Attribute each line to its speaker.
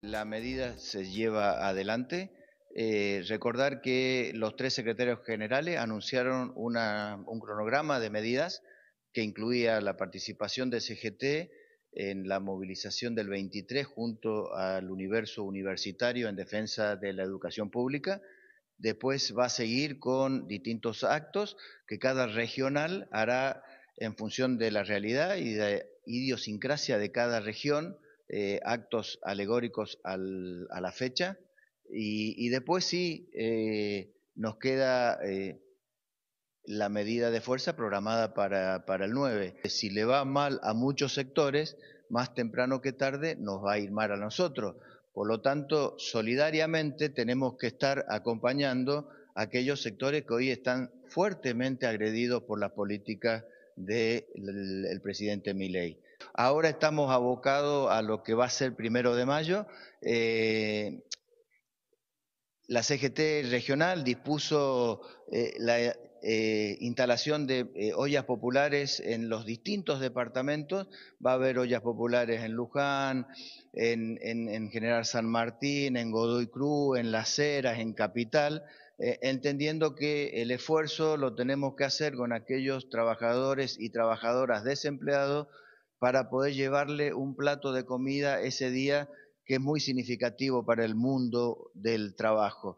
Speaker 1: La medida se lleva adelante. Eh, recordar que los tres secretarios generales anunciaron un cronograma de medidas que incluía la participación de CGT en la movilización del 23 junto al universo universitario en defensa de la educación pública. Después va a seguir con distintos actos que cada regional hará en función de la realidad y de idiosincrasia de cada región eh, actos alegóricos a la fecha. Y, después sí eh, nos queda eh, la medida de fuerza programada para, el 9. Si le va mal a muchos sectores, más temprano que tarde nos va a ir mal a nosotros. Por lo tanto, solidariamente tenemos que estar acompañando a aquellos sectores que hoy están fuertemente agredidos por las políticas del presidente Milei. Ahora estamos abocados a lo que va a ser primero de mayo. Eh, la CGT regional dispuso eh, la eh, instalación de ollas populares en los distintos departamentos. Va a haber ollas populares en Luján, en, General San Martín, en Godoy Cruz, en Las Heras, en Capital, entendiendo que el esfuerzo lo tenemos que hacer con aquellos trabajadores y trabajadoras desempleados para poder llevarle un plato de comida ese día que es muy significativo para el mundo del trabajo.